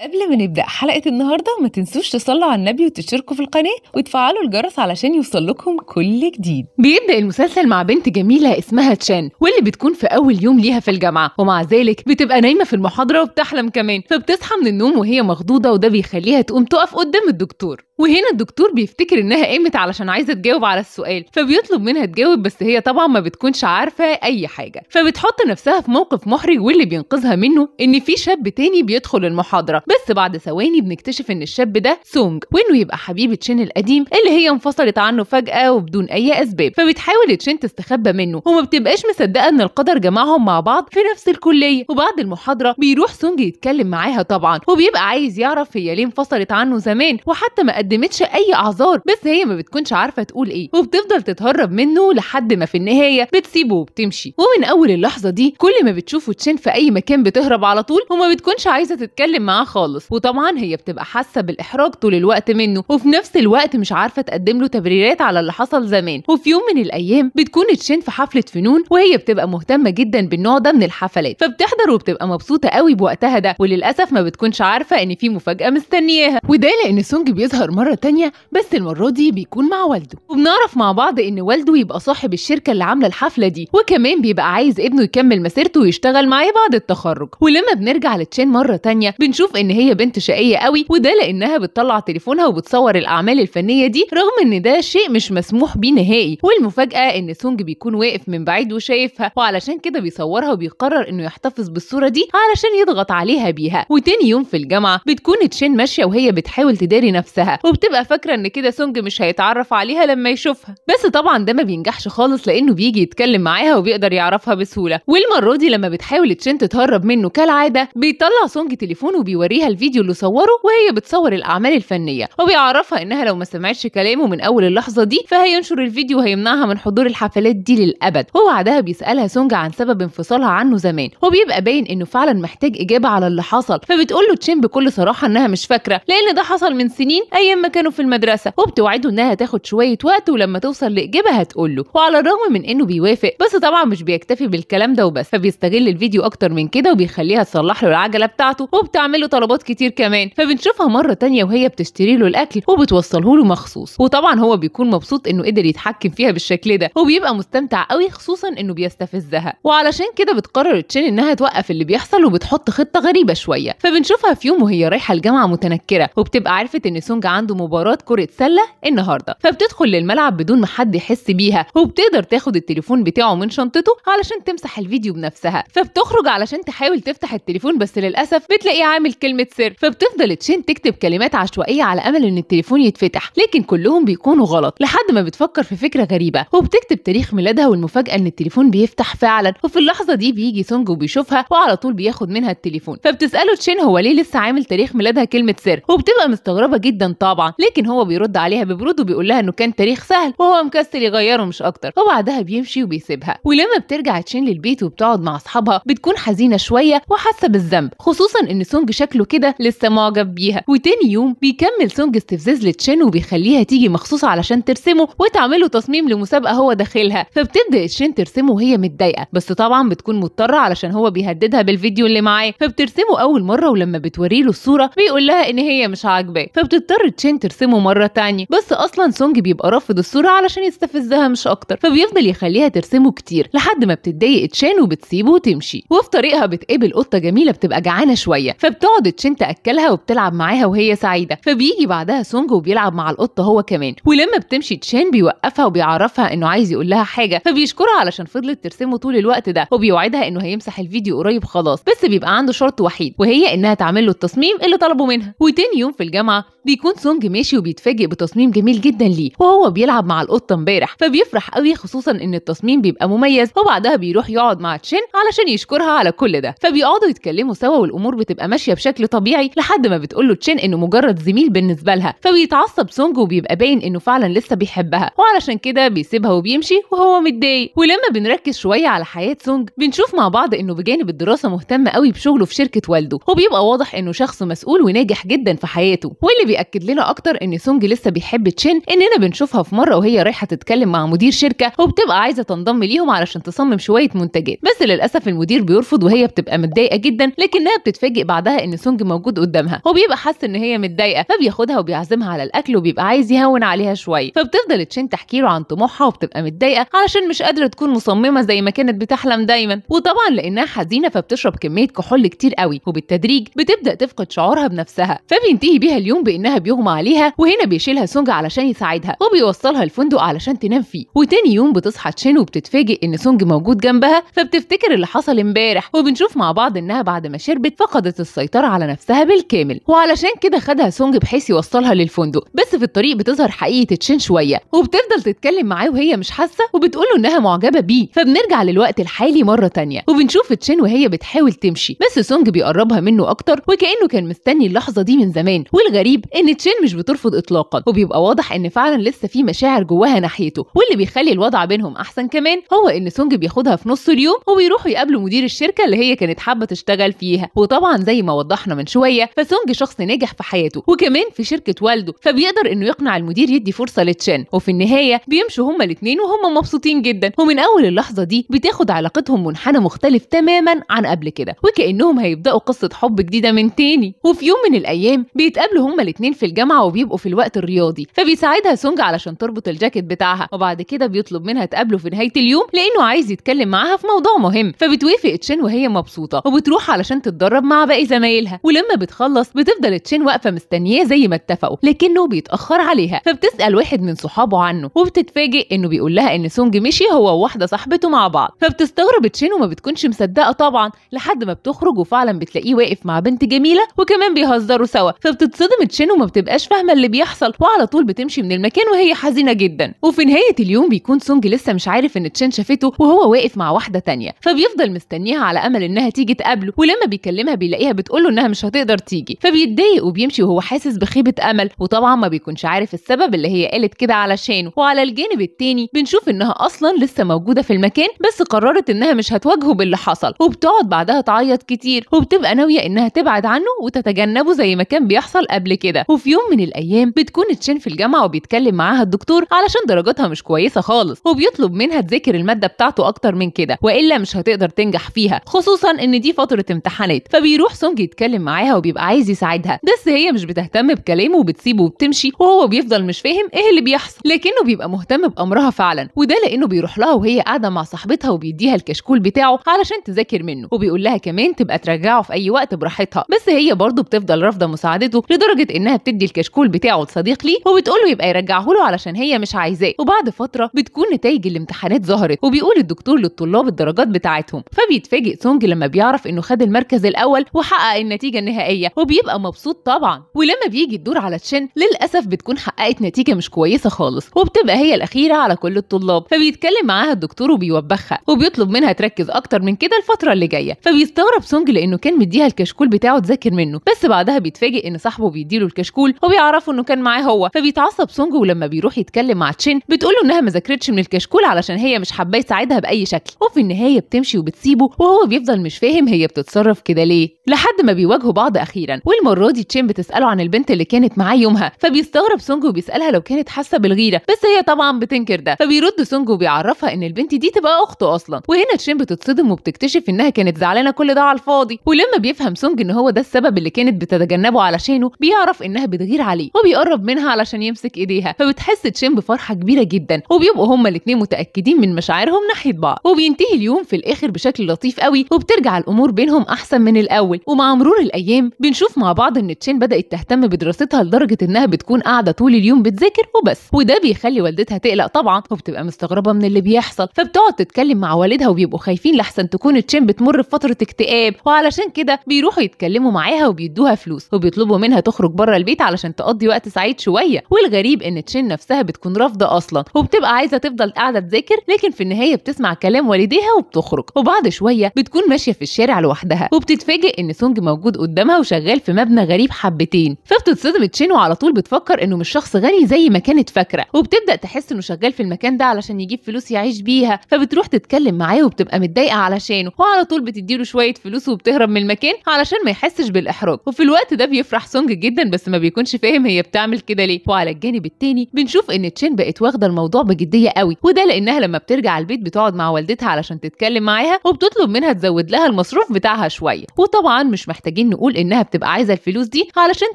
قبل ما نبدأ حلقة النهاردة ما تنسوش تصلوا على النبي وتشتركوا في القناة وتفعلوا الجرس علشان يوصل لكم كل جديد بيبدأ المسلسل مع بنت جميلة اسمها تشان واللي بتكون في أول يوم ليها في الجامعة ومع ذلك بتبقى نايمة في المحاضرة وبتحلم كمان فبتصحى من النوم وهي مخضوضة وده بيخليها تقوم تقف قدام الدكتور وهنا الدكتور بيفتكر انها قامت علشان عايزه تجاوب على السؤال فبيطلب منها تجاوب بس هي طبعا ما بتكونش عارفه اي حاجه فبتحط نفسها في موقف محرج واللي بينقذها منه ان في شاب تاني بيدخل المحاضره بس بعد ثواني بنكتشف ان الشاب ده سونج وانه يبقى حبيب تشين القديم اللي هي انفصلت عنه فجاه وبدون اي اسباب فبتحاول تشين تستخبى منه وما بتبقاش مصدقه ان القدر جمعهم مع بعض في نفس الكليه وبعد المحاضره بيروح سونج يتكلم معاها طبعا وبيبقى عايز يعرف هي ليه انفصلت عنه زمان وحتى ما قدمتش اي اعذار بس هي ما بتكونش عارفه تقول ايه وبتفضل تتهرب منه لحد ما في النهايه بتسيبه وبتمشي ومن اول اللحظه دي كل ما بتشوفه تشين في اي مكان بتهرب على طول وما بتكونش عايزه تتكلم معاه خالص وطبعا هي بتبقى حاسه بالاحراج طول الوقت منه وفي نفس الوقت مش عارفه تقدم له تبريرات على اللي حصل زمان وفي يوم من الايام بتكون تشين في حفله فنون وهي بتبقى مهتمه جدا بالنوع ده من الحفلات فبتحضر وبتبقى مبسوطه قوي بوقتها ده وللاسف ما بتكونش عارفه ان في مفاجاه مستنياها وده لان سونج بيظهر مرة تانية بس المرة دي بيكون مع والده وبنعرف مع بعض إن والده يبقى صاحب الشركة اللي عاملة الحفلة دي وكمان بيبقى عايز ابنه يكمل مسيرته ويشتغل معاه بعد التخرج ولما بنرجع لتشين مرة تانية بنشوف إن هي بنت شقية قوي وده لأنها بتطلع تليفونها وبتصور الأعمال الفنية دي رغم إن ده شيء مش مسموح بيه نهائي والمفاجأة إن سونج بيكون واقف من بعيد وشايفها وعلشان كده بيصورها وبيقرر إنه يحتفظ بالصورة دي علشان يضغط عليها بيها وتاني يوم في الجامعة بتكون تشين ماشية وهي بتحاول تداري نفسها وبتبقى فاكره ان كده سونج مش هيتعرف عليها لما يشوفها بس طبعا ده ما بينجحش خالص لانه بيجي يتكلم معاها وبيقدر يعرفها بسهوله والمره دي لما بتحاول تشين تتهرب منه كالعاده بيطلع سونج تليفونه وبيوريها الفيديو اللي صوره وهي بتصور الاعمال الفنيه وبيعرفها انها لو ما سمعتش كلامه من اول اللحظه دي فهينشر الفيديو وهيمنعها من حضور الحفلات دي للابد وبعدها بيسالها سونج عن سبب انفصالها عنه زمان وبيبقى باين انه فعلا محتاج اجابه على اللي حصل فبتقول له تشين بكل صراحه انها مش فاكره لان ده حصل من سنين ايام أيام ما كانوا في المدرسة وبتوعده إنها تاخد شوية وقت ولما توصل لإجابة هتقول له وعلى الرغم من إنه بيوافق بس طبعا مش بيكتفي بالكلام ده وبس فبيستغل الفيديو أكتر من كده وبيخليها تصلح له العجلة بتاعته وبتعمله طلبات كتير كمان فبنشوفها مرة تانية وهي بتشتري له الأكل وبتوصله له مخصوص وطبعا هو بيكون مبسوط إنه قدر يتحكم فيها بالشكل ده وبيبقى مستمتع قوي خصوصا إنه بيستفزها وعلشان كده بتقرر تشين إنها توقف اللي بيحصل وبتحط خطة غريبة شوية فبنشوفها في يوم وهي رايحة الجامعة متنكرة وبتبقى عرفت إن سونج عنده عنده مباراه كره سله النهارده فبتدخل للملعب بدون ما حد يحس بيها وبتقدر تاخد التليفون بتاعه من شنطته علشان تمسح الفيديو بنفسها فبتخرج علشان تحاول تفتح التليفون بس للاسف بتلاقيه عامل كلمه سر فبتفضل تشين تكتب كلمات عشوائيه على امل ان التليفون يتفتح لكن كلهم بيكونوا غلط لحد ما بتفكر في فكره غريبه وبتكتب تاريخ ميلادها والمفاجاه ان التليفون بيفتح فعلا وفي اللحظه دي بيجي سونج وبيشوفها وعلى طول بياخد منها التليفون فبتساله تشين هو ليه لسه عامل تاريخ ميلادها كلمه سر وبتبقى مستغربه جدا طبعا طبعا لكن هو بيرد عليها ببرود وبيقول لها انه كان تاريخ سهل وهو مكسل يغيره مش اكتر وبعدها بيمشي وبيسيبها ولما بترجع تشين للبيت وبتقعد مع اصحابها بتكون حزينه شويه وحاسه بالذنب خصوصا ان سونج شكله كده لسه معجب بيها وتاني يوم بيكمل سونج استفزاز لتشين وبيخليها تيجي مخصوص علشان ترسمه وتعمله تصميم لمسابقه هو داخلها فبتبدا تشين ترسمه وهي متضايقه بس طبعا بتكون مضطره علشان هو بيهددها بالفيديو اللي معاه فبترسمه اول مره ولما بتوريله الصوره بيقول لها ان هي مش عاجباه فبتضطر عشان ترسمه مره تانية بس اصلا سونج بيبقى رافض الصوره علشان يستفزها مش اكتر فبيفضل يخليها ترسمه كتير لحد ما بتتضايق تشان وبتسيبه وتمشي وفي طريقها بتقابل قطه جميله بتبقى جعانه شويه فبتقعد تشين تاكلها وبتلعب معاها وهي سعيده فبيجي بعدها سونج وبيلعب مع القطه هو كمان ولما بتمشي تشان بيوقفها وبيعرفها انه عايز يقول لها حاجه فبيشكرها علشان فضلت ترسمه طول الوقت ده وبيوعدها انه هيمسح الفيديو قريب خلاص بس بيبقى عنده شرط وحيد وهي انها تعمل له التصميم اللي طلبه منها وتاني يوم في الجامعه بيكون سونج ماشي وبيتفاجئ بتصميم جميل جدا ليه وهو بيلعب مع القطه امبارح فبيفرح قوي خصوصا ان التصميم بيبقى مميز وبعدها بيروح يقعد مع تشين علشان يشكرها على كل ده فبيقعدوا يتكلموا سوا والامور بتبقى ماشيه بشكل طبيعي لحد ما بتقول له تشين انه مجرد زميل بالنسبه لها فبيتعصب سونج وبيبقى باين انه فعلا لسه بيحبها وعلشان كده بيسيبها وبيمشي وهو متضايق ولما بنركز شويه على حياه سونج بنشوف مع بعض انه بجانب الدراسه مهتم قوي بشغله في شركه والده وبيبقى واضح انه شخص مسؤول وناجح جدا في حياته واللي بياكد لنا يهمنا اكتر ان سونج لسه بيحب تشين اننا بنشوفها في مره وهي رايحه تتكلم مع مدير شركه وبتبقى عايزه تنضم ليهم علشان تصمم شويه منتجات بس للاسف المدير بيرفض وهي بتبقى متضايقه جدا لكنها بتتفاجئ بعدها ان سونج موجود قدامها وبيبقى حاسس ان هي متضايقه فبياخدها وبيعزمها على الاكل وبيبقى عايز يهون عليها شويه فبتفضل تشين تحكي له عن طموحها وبتبقى متضايقه علشان مش قادره تكون مصممه زي ما كانت بتحلم دايما وطبعا لانها حزينه فبتشرب كميه كحول كتير قوي وبالتدريج بتبدا تفقد شعورها بنفسها فبينتهي بيها اليوم بانها بيغمى مغمى عليها وهنا بيشيلها سونج علشان يساعدها وبيوصلها الفندق علشان تنام فيه وتاني يوم بتصحى تشين وبتتفاجئ ان سونج موجود جنبها فبتفتكر اللي حصل امبارح وبنشوف مع بعض انها بعد ما شربت فقدت السيطره على نفسها بالكامل وعلشان كده خدها سونج بحيث يوصلها للفندق بس في الطريق بتظهر حقيقه تشين شويه وبتفضل تتكلم معاه وهي مش حاسه وبتقول له انها معجبه بيه فبنرجع للوقت الحالي مره تانية وبنشوف تشين وهي بتحاول تمشي بس سونج بيقربها منه اكتر وكانه كان مستني اللحظه دي من زمان والغريب ان تشين شيرين مش بترفض اطلاقا وبيبقى واضح ان فعلا لسه في مشاعر جواها ناحيته واللي بيخلي الوضع بينهم احسن كمان هو ان سونج بياخدها في نص اليوم وبيروحوا يقابلوا مدير الشركه اللي هي كانت حابه تشتغل فيها وطبعا زي ما وضحنا من شويه فسونج شخص ناجح في حياته وكمان في شركه والده فبيقدر انه يقنع المدير يدي فرصه لتشان وفي النهايه بيمشوا هما الاثنين وهما مبسوطين جدا ومن اول اللحظه دي بتاخد علاقتهم منحنى مختلف تماما عن قبل كده وكانهم هيبداوا قصه حب جديده من تاني وفي يوم من الايام بيتقابلوا هما الاثنين في الجامعه الجامعه وبيبقوا في الوقت الرياضي فبيساعدها سونج علشان تربط الجاكيت بتاعها وبعد كده بيطلب منها تقابله في نهايه اليوم لانه عايز يتكلم معاها في موضوع مهم فبتوافق تشين وهي مبسوطه وبتروح علشان تتدرب مع باقي زمايلها ولما بتخلص بتفضل تشين واقفه مستنياه زي ما اتفقوا لكنه بيتاخر عليها فبتسال واحد من صحابه عنه وبتتفاجئ انه بيقول لها ان سونج مشي هو وواحده صاحبته مع بعض فبتستغرب تشين وما بتكونش مصدقه طبعا لحد ما بتخرج وفعلا بتلاقيه واقف مع بنت جميله وكمان بيهزروا سوا فبتتصدم تشين وما بتبقى بتبقاش فاهمه اللي بيحصل وعلى طول بتمشي من المكان وهي حزينه جدا وفي نهايه اليوم بيكون سونج لسه مش عارف ان تشين شافته وهو واقف مع واحده تانية فبيفضل مستنيها على امل انها تيجي تقابله ولما بيكلمها بيلاقيها بتقول له انها مش هتقدر تيجي فبيتضايق وبيمشي وهو حاسس بخيبه امل وطبعا ما بيكونش عارف السبب اللي هي قالت كده علشانه وعلى الجانب التاني بنشوف انها اصلا لسه موجوده في المكان بس قررت انها مش هتواجهه باللي حصل وبتقعد بعدها تعيط كتير وبتبقى ناويه انها تبعد عنه وتتجنبه زي ما كان بيحصل قبل كده وفي يوم يوم من الايام بتكون تشين في الجامعه وبيتكلم معاها الدكتور علشان درجاتها مش كويسه خالص وبيطلب منها تذاكر الماده بتاعته اكتر من كده والا مش هتقدر تنجح فيها خصوصا ان دي فتره امتحانات فبيروح سونج يتكلم معاها وبيبقى عايز يساعدها بس هي مش بتهتم بكلامه وبتسيبه وبتمشي وهو بيفضل مش فاهم ايه اللي بيحصل لكنه بيبقى مهتم بامرها فعلا وده لانه بيروح لها وهي قاعده مع صاحبتها وبيديها الكشكول بتاعه علشان تذاكر منه وبيقول لها كمان تبقى ترجعه في اي وقت براحتها بس هي برضه بتفضل رافضه مساعدته لدرجه انها بتدي الكشكول بتاعه لصديق ليه وبتقول له يبقى يرجعه له علشان هي مش عايزاه وبعد فتره بتكون نتائج الامتحانات ظهرت وبيقول الدكتور للطلاب الدرجات بتاعتهم فبيتفاجئ سونج لما بيعرف انه خد المركز الاول وحقق النتيجه النهائيه وبيبقى مبسوط طبعا ولما بيجي الدور على تشين للاسف بتكون حققت نتيجه مش كويسه خالص وبتبقى هي الاخيره على كل الطلاب فبيتكلم معاها الدكتور وبيوبخها وبيطلب منها تركز اكتر من كده الفتره اللي جايه فبيستغرب سونج لانه كان مديها الكشكول بتاعه تذاكر منه بس بعدها بيتفاجئ ان صاحبه بيديله الكشكول وبيعرفوا انه كان معاه هو فبيتعصب سونج ولما بيروح يتكلم مع تشين بتقول له انها ما ذاكرتش من الكشكول علشان هي مش حابه يساعدها باي شكل وفي النهايه بتمشي وبتسيبه وهو بيفضل مش فاهم هي بتتصرف كده ليه لحد ما بيواجهوا بعض اخيرا والمره دي تشين بتساله عن البنت اللي كانت معاه يومها فبيستغرب سونج وبيسالها لو كانت حاسه بالغيره بس هي طبعا بتنكر ده فبيرد سونج وبيعرفها ان البنت دي تبقى اخته اصلا وهنا تشين بتتصدم وبتكتشف انها كانت زعلانه كل ده على الفاضي ولما بيفهم سونج ان هو ده السبب اللي كانت بتتجنبه علشانه بيعرف انها بتغير السرير عليه وبيقرب منها علشان يمسك ايديها فبتحس تشين بفرحه كبيره جدا وبيبقوا هما الاثنين متاكدين من مشاعرهم ناحيه بعض وبينتهي اليوم في الاخر بشكل لطيف قوي وبترجع الامور بينهم احسن من الاول ومع مرور الايام بنشوف مع بعض ان تشين بدات تهتم بدراستها لدرجه انها بتكون قاعده طول اليوم بتذاكر وبس وده بيخلي والدتها تقلق طبعا وبتبقى مستغربه من اللي بيحصل فبتقعد تتكلم مع والدها وبيبقوا خايفين لحسن تكون تشين بتمر بفتره اكتئاب وعلشان كده بيروحوا يتكلموا معاها وبيدوها فلوس وبيطلبوا منها تخرج بره البيت على علشان تقضي وقت سعيد شويه والغريب ان تشين نفسها بتكون رافضه اصلا وبتبقى عايزه تفضل قاعده تذاكر لكن في النهايه بتسمع كلام والديها وبتخرج وبعد شويه بتكون ماشيه في الشارع لوحدها وبتتفاجئ ان سونج موجود قدامها وشغال في مبنى غريب حبتين فبتتصدم تشين وعلى طول بتفكر انه مش شخص غني زي ما كانت فاكره وبتبدا تحس انه شغال في المكان ده علشان يجيب فلوس يعيش بيها فبتروح تتكلم معاه وبتبقى متضايقه علشانه وعلى طول بتديله شويه فلوس وبتهرب من المكان علشان ما يحسش بالاحراج وفي الوقت ده بيفرح سونج جدا بس ما بيكون بيكونش فاهم هي بتعمل كده ليه وعلى الجانب التاني بنشوف ان تشين بقت واخده الموضوع بجديه قوي وده لانها لما بترجع البيت بتقعد مع والدتها علشان تتكلم معاها وبتطلب منها تزود لها المصروف بتاعها شويه وطبعا مش محتاجين نقول انها بتبقى عايزه الفلوس دي علشان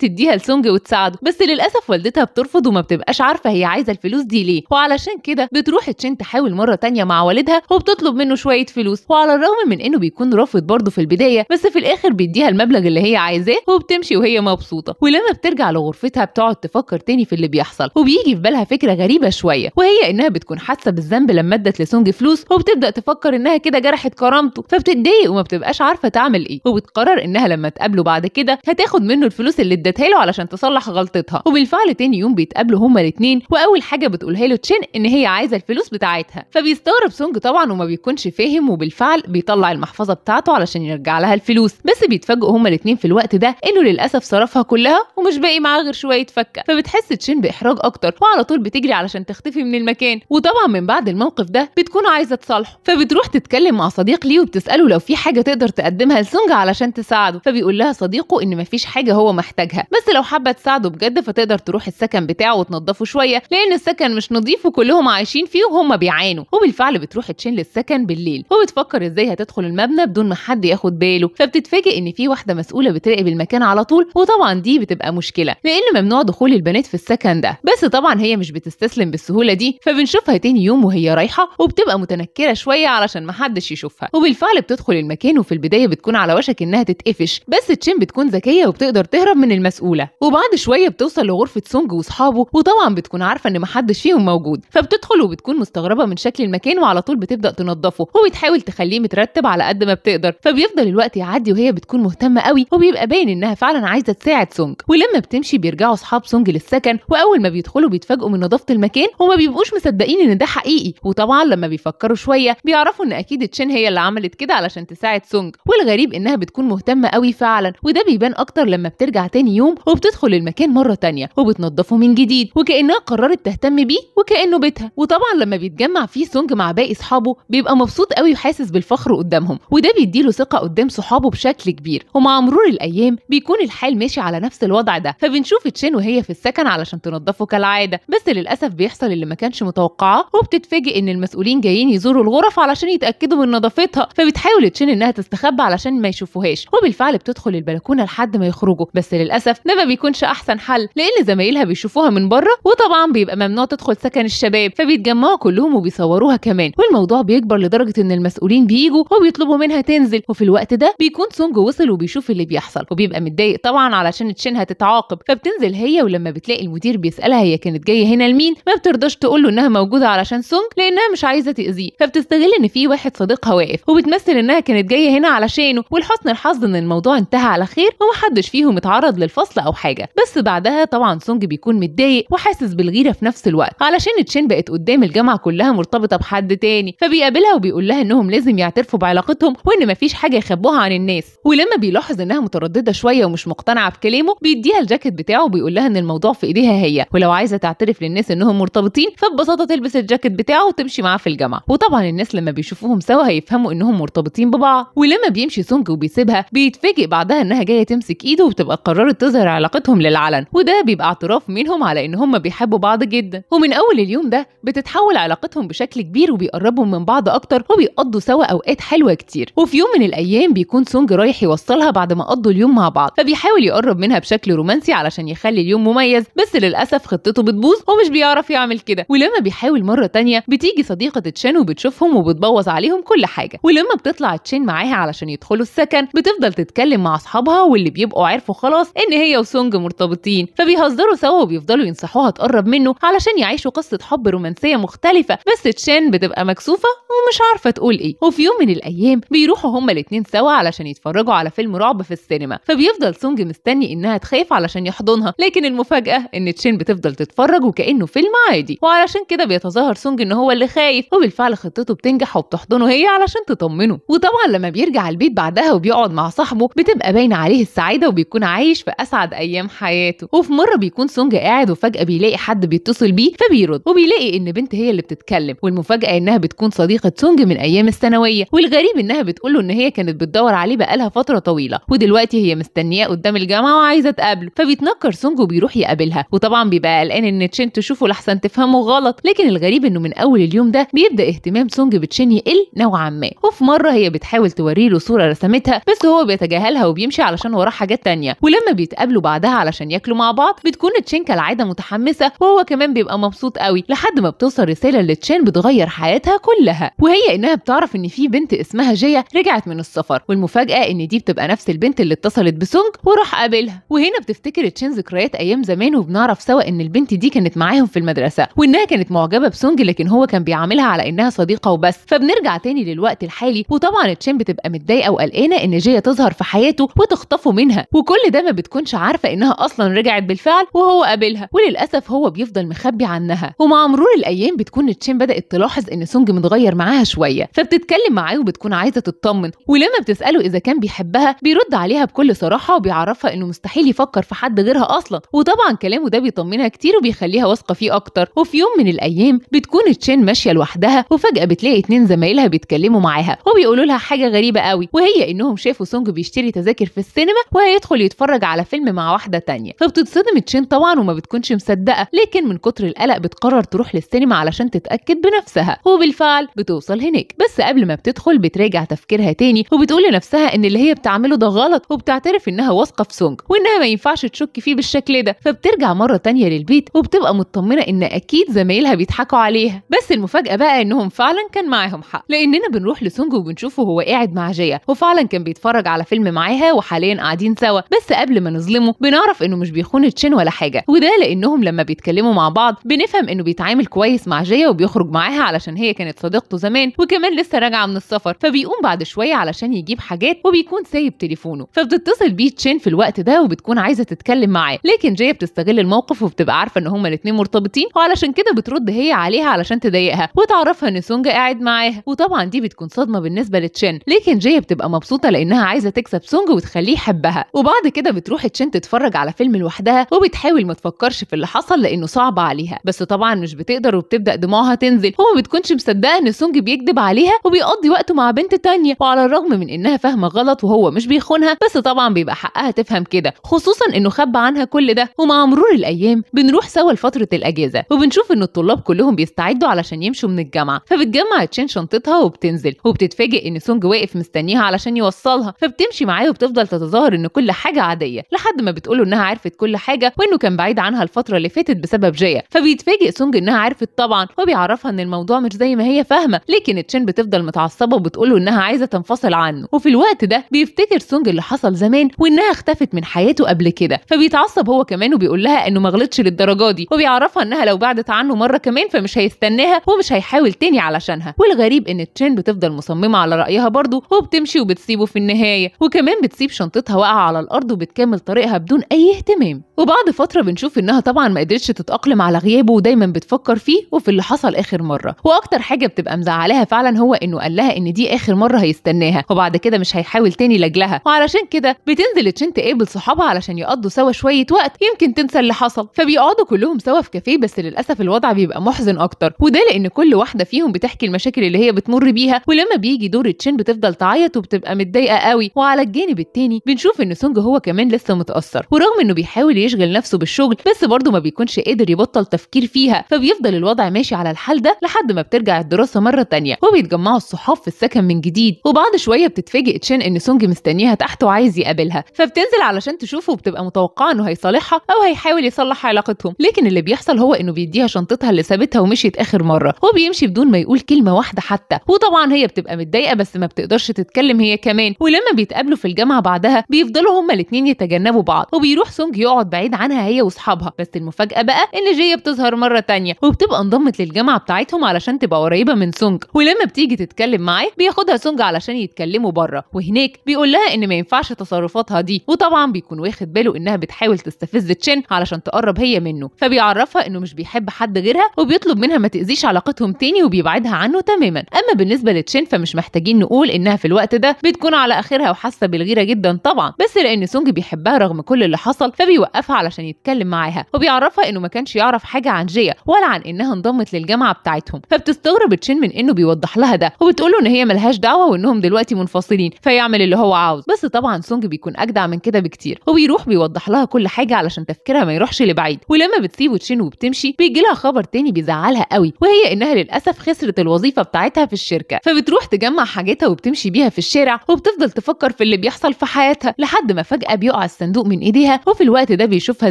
تديها لسونج وتساعده بس للاسف والدتها بترفض وما بتبقاش عارفه هي عايزه الفلوس دي ليه وعلشان كده بتروح تشين تحاول مره تانية مع والدها وبتطلب منه شويه فلوس وعلى الرغم من انه بيكون رافض برضه في البدايه بس في الاخر بيديها المبلغ اللي هي عايزاه وبتمشي وهي مبسوطه ولما بترجع غرفتها بتقعد تفكر تاني في اللي بيحصل وبيجي في بالها فكره غريبه شويه وهي انها بتكون حاسه بالذنب لما ادت لسونج فلوس وبتبدا تفكر انها كده جرحت كرامته فبتتضايق وما بتبقاش عارفه تعمل ايه وبتقرر انها لما تقابله بعد كده هتاخد منه الفلوس اللي ادتها له علشان تصلح غلطتها وبالفعل تاني يوم بيتقابلوا هما الاثنين واول حاجه بتقولها له تشين ان هي عايزه الفلوس بتاعتها فبيستغرب سونج طبعا وما بيكونش فاهم وبالفعل بيطلع المحفظه بتاعته علشان يرجع لها الفلوس بس بيتفاجئوا هما الاثنين في الوقت ده انه للاسف صرفها كلها ومش باقي معاه غير شويه فكه فبتحس تشين باحراج اكتر وعلى طول بتجري علشان تختفي من المكان وطبعا من بعد الموقف ده بتكون عايزه تصالحه فبتروح تتكلم مع صديق ليه وبتساله لو في حاجه تقدر تقدمها لسونج علشان تساعده فبيقول لها صديقه ان مفيش حاجه هو محتاجها بس لو حابه تساعده بجد فتقدر تروح السكن بتاعه وتنضفه شويه لان السكن مش نظيف وكلهم عايشين فيه وهم بيعانوا وبالفعل بتروح تشين للسكن بالليل وبتفكر ازاي هتدخل المبنى بدون ما حد ياخد باله فبتتفاجئ ان في واحده مسؤوله بتراقب المكان على طول وطبعا دي بتبقى مشكله لان ممنوع دخول البنات في السكن ده بس طبعا هي مش بتستسلم بالسهوله دي فبنشوفها تاني يوم وهي رايحه وبتبقى متنكره شويه علشان محدش يشوفها وبالفعل بتدخل المكان وفي البدايه بتكون على وشك انها تتقفش بس تشين بتكون ذكيه وبتقدر تهرب من المسؤوله وبعد شويه بتوصل لغرفه سونج واصحابه وطبعا بتكون عارفه ان محدش فيهم موجود فبتدخل وبتكون مستغربه من شكل المكان وعلى طول بتبدا تنظفه وبتحاول تخليه مترتب على قد ما بتقدر فبيفضل الوقت يعدي وهي بتكون مهتمه قوي وبيبقى باين انها فعلا عايزه تساعد سونج ولما بتمشي بيمشي بيرجعوا اصحاب سونج للسكن واول ما بيدخلوا بيتفاجئوا من نظافه المكان وما بيبقوش مصدقين ان ده حقيقي وطبعا لما بيفكروا شويه بيعرفوا ان اكيد تشين هي اللي عملت كده علشان تساعد سونج والغريب انها بتكون مهتمه قوي فعلا وده بيبان اكتر لما بترجع تاني يوم وبتدخل المكان مره تانية وبتنضفه من جديد وكانها قررت تهتم بيه وكانه بيتها وطبعا لما بيتجمع فيه سونج مع باقي اصحابه بيبقى مبسوط قوي وحاسس بالفخر قدامهم وده بيديله ثقه قدام صحابه بشكل كبير ومع مرور الايام بيكون الحال ماشي على نفس الوضع ده فب وبنشوف تشين وهي في السكن علشان تنضفه كالعاده بس للاسف بيحصل اللي ما كانش متوقعه وبتتفاجئ ان المسؤولين جايين يزوروا الغرف علشان يتاكدوا من نظافتها فبتحاول تشين انها تستخبى علشان ما يشوفوهاش وبالفعل بتدخل البلكونه لحد ما يخرجوا بس للاسف ده ما بيكونش احسن حل لان زمايلها بيشوفوها من بره وطبعا بيبقى ممنوع تدخل سكن الشباب فبيتجمعوا كلهم وبيصوروها كمان والموضوع بيكبر لدرجه ان المسؤولين بييجوا وبيطلبوا منها تنزل وفي الوقت ده بيكون سونج وصل وبيشوف اللي بيحصل وبيبقى متضايق طبعا علشان تشين هتتعاقب الطلاب فبتنزل هي ولما بتلاقي المدير بيسالها هي كانت جايه هنا لمين ما بترضاش تقول له انها موجوده علشان سونج لانها مش عايزه تاذيه فبتستغل ان في واحد صديقها واقف وبتمثل انها كانت جايه هنا علشانه ولحسن الحظ ان الموضوع انتهى على خير ومحدش فيهم اتعرض للفصل او حاجه بس بعدها طبعا سونج بيكون متضايق وحاسس بالغيره في نفس الوقت علشان تشين بقت قدام الجامعه كلها مرتبطه بحد تاني فبيقابلها وبيقول لها انهم لازم يعترفوا بعلاقتهم وان مفيش حاجه يخبوها عن الناس ولما بيلاحظ انها متردده شويه ومش مقتنعه بكلامه بيديها الجاكيت الجاكيت بتاعه بيقول لها ان الموضوع في ايديها هي ولو عايزه تعترف للناس انهم مرتبطين فببساطه تلبس الجاكيت بتاعه وتمشي معاه في الجامعه وطبعا الناس لما بيشوفوهم سوا هيفهموا انهم مرتبطين ببعض ولما بيمشي سونج وبيسيبها بيتفاجئ بعدها انها جايه تمسك ايده وبتبقى قررت تظهر علاقتهم للعلن وده بيبقى اعتراف منهم على ان هم بيحبوا بعض جدا ومن اول اليوم ده بتتحول علاقتهم بشكل كبير وبيقربوا من بعض اكتر وبيقضوا سوا اوقات حلوه كتير وفي يوم من الايام بيكون سونج رايح يوصلها بعد ما قضوا اليوم مع بعض فبيحاول يقرب منها بشكل رومانسي علشان يخلي اليوم مميز بس للاسف خطته بتبوظ ومش بيعرف يعمل كده ولما بيحاول مره تانية بتيجي صديقه تشين وبتشوفهم وبتبوظ عليهم كل حاجه ولما بتطلع تشين معاها علشان يدخلوا السكن بتفضل تتكلم مع اصحابها واللي بيبقوا عرفوا خلاص ان هي وسونج مرتبطين فبيهزروا سوا وبيفضلوا ينصحوها تقرب منه علشان يعيشوا قصه حب رومانسيه مختلفه بس تشين بتبقى مكسوفه ومش عارفه تقول ايه وفي يوم من الايام بيروحوا هما الاتنين سوا علشان يتفرجوا على فيلم رعب في السينما فبيفضل سونج مستني انها تخاف علشان يحضنها لكن المفاجاه ان تشين بتفضل تتفرج وكانه فيلم عادي وعلشان كده بيتظاهر سونج ان هو اللي خايف وبالفعل خطته بتنجح وبتحضنه هي علشان تطمنه وطبعا لما بيرجع البيت بعدها وبيقعد مع صاحبه بتبقى باينه عليه السعاده وبيكون عايش في اسعد ايام حياته وفي مره بيكون سونج قاعد وفجاه بيلاقي حد بيتصل بيه فبيرد وبيلاقي ان بنت هي اللي بتتكلم والمفاجاه انها بتكون صديقه سونج من ايام الثانويه والغريب انها بتقول له ان هي كانت بتدور عليه بقالها فتره طويله ودلوقتي هي مستنياه قدام الجامعه وعايزه تقابله بيتنكر سونج وبيروح يقابلها وطبعا بيبقى قلقان ان تشين تشوفه لحسن تفهمه غلط لكن الغريب انه من اول اليوم ده بيبدا اهتمام سونج بتشين يقل نوعا ما وفي مره هي بتحاول توري له صوره رسمتها بس هو بيتجاهلها وبيمشي علشان وراه حاجات تانية ولما بيتقابلوا بعدها علشان ياكلوا مع بعض بتكون تشين كالعاده متحمسه وهو كمان بيبقى مبسوط قوي لحد ما بتوصل رساله لتشين بتغير حياتها كلها وهي انها بتعرف ان في بنت اسمها جيا رجعت من السفر والمفاجاه ان دي بتبقى نفس البنت اللي اتصلت بسونج وراح قابلها وهنا بتفتكر بنشرت ذكريات ايام زمان وبنعرف سوا ان البنت دي كانت معاهم في المدرسه وانها كانت معجبه بسونج لكن هو كان بيعاملها على انها صديقه وبس فبنرجع تاني للوقت الحالي وطبعا تشين بتبقى متضايقه وقلقانه ان جيا تظهر في حياته وتخطفه منها وكل ده ما بتكونش عارفه انها اصلا رجعت بالفعل وهو قابلها وللاسف هو بيفضل مخبي عنها ومع مرور الايام بتكون تشين بدات تلاحظ ان سونج متغير معاها شويه فبتتكلم معاه وبتكون عايزه تطمن ولما بتساله اذا كان بيحبها بيرد عليها بكل صراحه وبيعرفها انه مستحيل يفكر في حد حد غيرها اصلا وطبعا كلامه ده بيطمنها كتير وبيخليها واثقه فيه اكتر وفي يوم من الايام بتكون تشين ماشيه لوحدها وفجاه بتلاقي اتنين زمايلها بيتكلموا معاها وبيقولوا لها حاجه غريبه قوي وهي انهم شافوا سونج بيشتري تذاكر في السينما وهيدخل يتفرج على فيلم مع واحده تانية فبتتصدم تشين طبعا وما بتكونش مصدقه لكن من كتر القلق بتقرر تروح للسينما علشان تتاكد بنفسها وبالفعل بتوصل هناك بس قبل ما بتدخل بتراجع تفكيرها تاني وبتقول لنفسها ان اللي هي بتعمله ده غلط وبتعترف انها واثقه في سونج وانها ما ينفعش تشك بتشك فيه بالشكل ده فبترجع مرة تانية للبيت وبتبقى مطمنة إن أكيد زمايلها بيضحكوا عليها بس المفاجأة بقى إنهم فعلا كان معاهم حق لأننا بنروح لسونج وبنشوفه وهو قاعد مع جيا وفعلا كان بيتفرج على فيلم معاها وحاليا قاعدين سوا بس قبل ما نظلمه بنعرف إنه مش بيخون تشين ولا حاجة وده لأنهم لما بيتكلموا مع بعض بنفهم إنه بيتعامل كويس مع جيا وبيخرج معاها علشان هي كانت صديقته زمان وكمان لسه راجعة من السفر فبيقوم بعد شوية علشان يجيب حاجات وبيكون سايب تليفونه فبتتصل بيه تشين في الوقت ده وبتكون عايزة تتكلم تتكلم معاه لكن جايه بتستغل الموقف وبتبقى عارفه ان هما الاثنين مرتبطين وعلشان كده بترد هي عليها علشان تضايقها وتعرفها ان سونجا قاعد معاها وطبعا دي بتكون صدمه بالنسبه لتشين لكن جايه بتبقى مبسوطه لانها عايزه تكسب سونج وتخليه يحبها وبعد كده بتروح تشين تتفرج على فيلم لوحدها وبتحاول ما تفكرش في اللي حصل لانه صعب عليها بس طبعا مش بتقدر وبتبدا دموعها تنزل وما بتكونش مصدقه ان سونج بيكذب عليها وبيقضي وقته مع بنت تانية وعلى الرغم من انها فاهمه غلط وهو مش بيخونها بس طبعا بيبقى حقها تفهم كده خصوصا انه مخبى عنها كل ده ومع مرور الايام بنروح سوا لفتره الاجازه وبنشوف ان الطلاب كلهم بيستعدوا علشان يمشوا من الجامعه فبتجمع تشين شنطتها وبتنزل وبتتفاجئ ان سونج واقف مستنيها علشان يوصلها فبتمشي معاه وبتفضل تتظاهر ان كل حاجه عاديه لحد ما بتقوله انها عرفت كل حاجه وانه كان بعيد عنها الفتره اللي فاتت بسبب جيا فبيتفاجئ سونج انها عرفت طبعا وبيعرفها ان الموضوع مش زي ما هي فاهمه لكن تشين بتفضل متعصبه وبتقوله انها عايزه تنفصل عنه وفي الوقت ده بيفتكر سونج اللي حصل زمان وانها اختفت من حياته قبل كده فبيتعصب هو كمان وبيقول لها انه ما غلطش للدرجه دي وبيعرفها انها لو بعدت عنه مره كمان فمش هيستناها ومش هيحاول تاني علشانها والغريب ان تشين بتفضل مصممه على رايها برضه وبتمشي وبتسيبه في النهايه وكمان بتسيب شنطتها واقعه على الارض وبتكمل طريقها بدون اي اهتمام وبعد فترة بنشوف إنها طبعا ما قدرتش تتأقلم على غيابه ودايما بتفكر فيه وفي اللي حصل آخر مرة وأكتر حاجة بتبقى مزعلاها فعلا هو إنه قال لها إن دي آخر مرة هيستناها وبعد كده مش هيحاول تاني لاجلها وعلشان كده بتنزل تشين تقابل صحابها علشان يقضوا سوا شوية وقت يمكن تنسى اللي حصل فبيقعدوا كلهم سوا في كافيه بس للأسف الوضع بيبقى محزن أكتر وده لأن كل واحدة فيهم بتحكي المشاكل اللي هي بتمر بيها ولما بيجي دور تشين بتفضل تعيط وبتبقى متضايقة قوي وعلى الجانب التاني بنشوف إن سونج هو كمان لسه متأثر ورغم إنه بيحاول بيشغل نفسه بالشغل بس برضه ما بيكونش قادر يبطل تفكير فيها فبيفضل الوضع ماشي على الحال ده لحد ما بترجع الدراسه مره تانية وبيتجمعوا الصحاب في السكن من جديد وبعد شويه بتتفاجئ تشين ان سونج مستنيها تحت وعايز يقابلها فبتنزل علشان تشوفه وبتبقى متوقعه انه هيصالحها او هيحاول يصلح علاقتهم لكن اللي بيحصل هو انه بيديها شنطتها اللي سابتها ومشيت اخر مره وبيمشي بدون ما يقول كلمه واحده حتى وطبعا هي بتبقى متضايقه بس ما بتقدرش تتكلم هي كمان ولما بيتقابلوا في الجامعه بعدها بيفضلوا هما الاثنين يتجنبوا بعض وبيروح سونج يقعد بعيد عنها هي واصحابها بس المفاجاه بقى ان جيه بتظهر مره تانية وبتبقى انضمت للجامعه بتاعتهم علشان تبقى قريبه من سونج ولما بتيجي تتكلم معاه بياخدها سونج علشان يتكلموا بره وهناك بيقول لها ان ما ينفعش تصرفاتها دي وطبعا بيكون واخد باله انها بتحاول تستفز تشين علشان تقرب هي منه فبيعرفها انه مش بيحب حد غيرها وبيطلب منها ما تاذيش علاقتهم تاني وبيبعدها عنه تماما اما بالنسبه لتشين فمش محتاجين نقول انها في الوقت ده بتكون على اخرها وحاسه بالغيره جدا طبعا بس لان سونج بيحبها رغم كل اللي حصل فبيوقف وقفها علشان يتكلم معاها وبيعرفها انه ما كانش يعرف حاجه عن جيا ولا عن انها انضمت للجامعه بتاعتهم فبتستغرب تشين من انه بيوضح لها ده وبتقول له ان هي ملهاش دعوه وانهم دلوقتي منفصلين فيعمل اللي هو عاوز بس طبعا سونج بيكون اجدع من كده بكتير وبيروح بيوضح لها كل حاجه علشان تفكيرها ما يروحش لبعيد ولما بتسيبه تشين وبتمشي بيجي لها خبر تاني بيزعلها قوي وهي انها للاسف خسرت الوظيفه بتاعتها في الشركه فبتروح تجمع حاجتها وبتمشي بيها في الشارع وبتفضل تفكر في اللي بيحصل في حياتها لحد ما فجاه بيقع الصندوق من ايديها وفي الوقت ده بيشوفها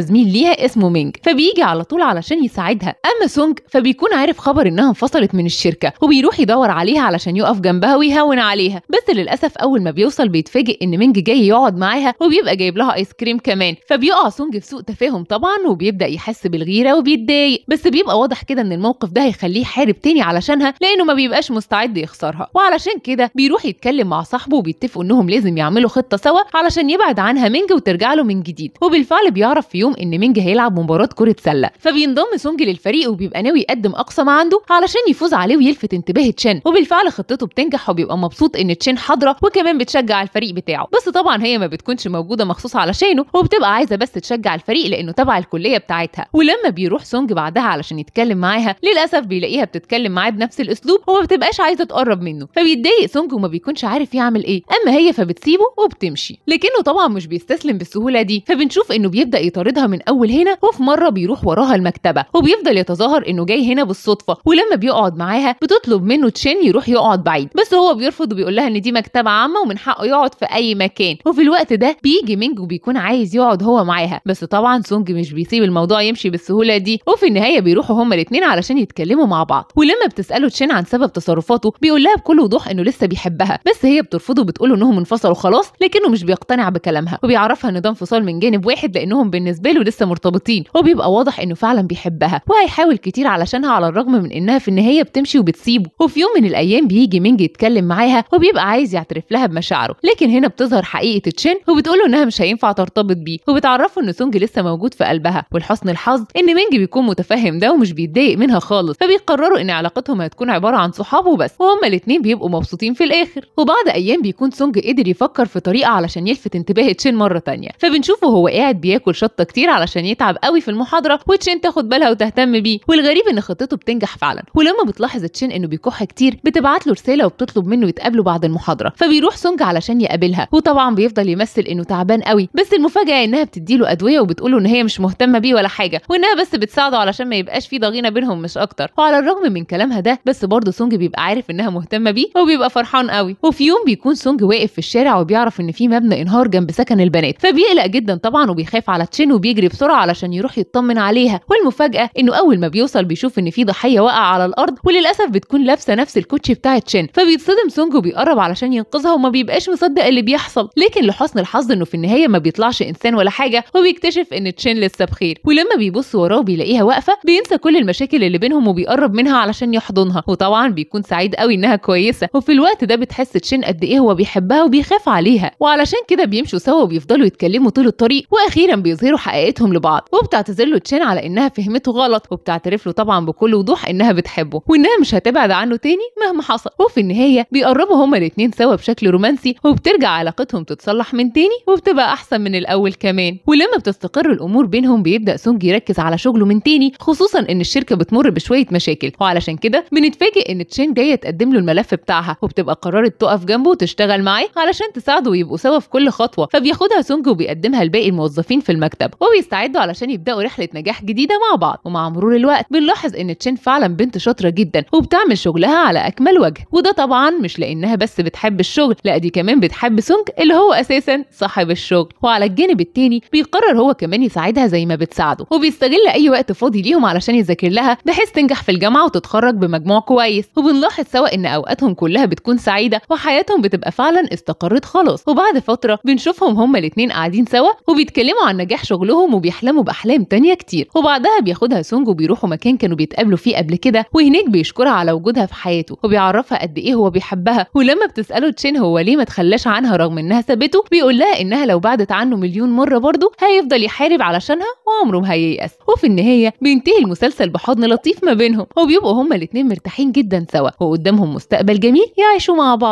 زميل ليها اسمه مينج فبيجي على طول علشان يساعدها اما سونج فبيكون عارف خبر انها انفصلت من الشركه وبيروح يدور عليها علشان يقف جنبها ويهون عليها بس للاسف اول ما بيوصل بيتفاجئ ان مينج جاي يقعد معاها وبيبقى جايب لها ايس كريم كمان فبيقع سونج في سوء تفاهم طبعا وبيبدا يحس بالغيره وبيتضايق بس بيبقى واضح كده ان الموقف ده هيخليه يحارب تاني علشانها لانه ما بيبقاش مستعد يخسرها وعلشان كده بيروح يتكلم مع صاحبه وبيتفقوا انهم لازم يعملوا خطه سوا علشان يبعد عنها مينج وترجع له من جديد وبالفعل بيقع يعرف في يوم ان مينج هيلعب مباراه كره سله فبينضم سونج للفريق وبيبقى ناوي يقدم اقصى ما عنده علشان يفوز عليه ويلفت انتباه تشين وبالفعل خطته بتنجح وبيبقى مبسوط ان تشين حاضره وكمان بتشجع الفريق بتاعه بس طبعا هي ما بتكونش موجوده مخصوص علشانه وبتبقى عايزه بس تشجع الفريق لانه تبع الكليه بتاعتها ولما بيروح سونج بعدها علشان يتكلم معاها للاسف بيلاقيها بتتكلم معاه بنفس الاسلوب وما بتبقاش عايزه تقرب منه فبيتضايق سونج وما بيكونش عارف يعمل ايه اما هي فبتسيبه وبتمشي لكنه طبعا مش بيستسلم بالسهوله دي فبنشوف انه بيبدا بيبدا يطاردها من اول هنا وفي مره بيروح وراها المكتبه وبيفضل يتظاهر انه جاي هنا بالصدفه ولما بيقعد معاها بتطلب منه تشين يروح يقعد بعيد بس هو بيرفض وبيقول لها ان دي مكتبه عامه ومن حقه يقعد في اي مكان وفي الوقت ده بيجي مينج وبيكون عايز يقعد هو معاها بس طبعا سونج مش بيسيب الموضوع يمشي بالسهوله دي وفي النهايه بيروحوا هما الاتنين علشان يتكلموا مع بعض ولما بتساله تشين عن سبب تصرفاته بيقول لها بكل وضوح انه لسه بيحبها بس هي بترفضه وبتقول انهم انفصلوا خلاص لكنه مش بيقتنع بكلامها وبيعرفها ان ده انفصال من جانب واحد لانهم كلهم بالنسبه له لسه مرتبطين وبيبقى واضح انه فعلا بيحبها وهيحاول كتير علشانها على الرغم من انها في النهايه بتمشي وبتسيبه وفي يوم من الايام بيجي مينج يتكلم معاها وبيبقى عايز يعترف لها بمشاعره لكن هنا بتظهر حقيقه تشين وبتقول له انها مش هينفع ترتبط بيه وبتعرفه ان سونج لسه موجود في قلبها ولحسن الحظ ان مينج بيكون متفهم ده ومش بيتضايق منها خالص فبيقرروا ان علاقتهم هتكون عباره عن صحابه وبس وهما الاثنين بيبقوا مبسوطين في الاخر وبعد ايام بيكون سونج قدر يفكر في طريقه علشان يلفت انتباه تشين مره ثانيه فبنشوفه هو قاعد بياكل شطه كتير علشان يتعب قوي في المحاضره وتشين تاخد بالها وتهتم بيه والغريب ان خطته بتنجح فعلا ولما بتلاحظ تشين انه بيكح كتير بتبعت له رساله وبتطلب منه يتقابلوا بعد المحاضره فبيروح سونج علشان يقابلها وطبعا بيفضل يمثل انه تعبان قوي بس المفاجاه انها بتديله ادويه وبتقوله ان هي مش مهتمه بيه ولا حاجه وانها بس بتساعده علشان ما يبقاش في ضغينه بينهم مش اكتر وعلى الرغم من كلامها ده بس برضه سونج بيبقى عارف انها مهتمه بيه وبيبقى فرحان قوي وفي يوم بيكون سونج واقف في الشارع وبيعرف ان في مبنى انهار جنب سكن البنات فبيقلق جدا طبعا وبيخاف على تشينو بيجري بسرعه علشان يروح يطمن عليها والمفاجاه انه اول ما بيوصل بيشوف ان في ضحيه واقعه على الارض وللاسف بتكون لابسه نفس الكوتشي بتاع تشين فبيتصدم سونج وبيقرب علشان ينقذها وما بيبقاش مصدق اللي بيحصل لكن لحسن الحظ انه في النهايه ما بيطلعش انسان ولا حاجه وبيكتشف ان تشين لسه بخير ولما بيبص وراه بيلاقيها واقفه بينسى كل المشاكل اللي بينهم وبيقرب منها علشان يحضنها وطبعا بيكون سعيد قوي انها كويسه وفي الوقت ده بتحس تشين قد ايه هو بيحبها وبيخاف عليها وعلشان كده بيمشوا سوا وبيفضلوا يتكلموا طول الطريق واخيرا بيظهر بيظهروا حقيقتهم لبعض وبتعتذر له تشين على انها فهمته غلط وبتعترف له طبعا بكل وضوح انها بتحبه وانها مش هتبعد عنه تاني مهما حصل وفي النهايه بيقربوا هما الاتنين سوا بشكل رومانسي وبترجع علاقتهم تتصلح من تاني وبتبقى احسن من الاول كمان ولما بتستقر الامور بينهم بيبدا سونج يركز على شغله من تاني خصوصا ان الشركه بتمر بشويه مشاكل وعلشان كده بنتفاجئ ان تشين جايه تقدم له الملف بتاعها وبتبقى قررت تقف جنبه وتشتغل معاه علشان تساعده ويبقوا سوا في كل خطوه فبياخدها سونج وبيقدمها لباقي الموظفين في المكان المكتب وبيستعدوا علشان يبداوا رحله نجاح جديده مع بعض ومع مرور الوقت بنلاحظ ان تشين فعلا بنت شاطره جدا وبتعمل شغلها على اكمل وجه وده طبعا مش لانها بس بتحب الشغل لا دي كمان بتحب سونج اللي هو اساسا صاحب الشغل وعلى الجانب التاني بيقرر هو كمان يساعدها زي ما بتساعده وبيستغل اي وقت فاضي ليهم علشان يذاكر لها بحيث تنجح في الجامعه وتتخرج بمجموع كويس وبنلاحظ سوا ان اوقاتهم كلها بتكون سعيده وحياتهم بتبقى فعلا استقرت خلاص وبعد فتره بنشوفهم هما الاثنين قاعدين سوا وبيتكلموا عن نجاح بيريح شغلهم وبيحلموا باحلام تانية كتير وبعدها بياخدها سونج وبيروحوا مكان كانوا بيتقابلوا فيه قبل كده وهناك بيشكرها على وجودها في حياته وبيعرفها قد ايه هو بيحبها ولما بتساله تشين هو ليه ما تخلاش عنها رغم انها سابته بيقول لها انها لو بعدت عنه مليون مره برضه هيفضل يحارب علشانها وعمره ما هييأس وفي النهايه بينتهي المسلسل بحضن لطيف ما بينهم وبيبقوا هما الاتنين مرتاحين جدا سوا وقدامهم مستقبل جميل يعيشوا مع بعض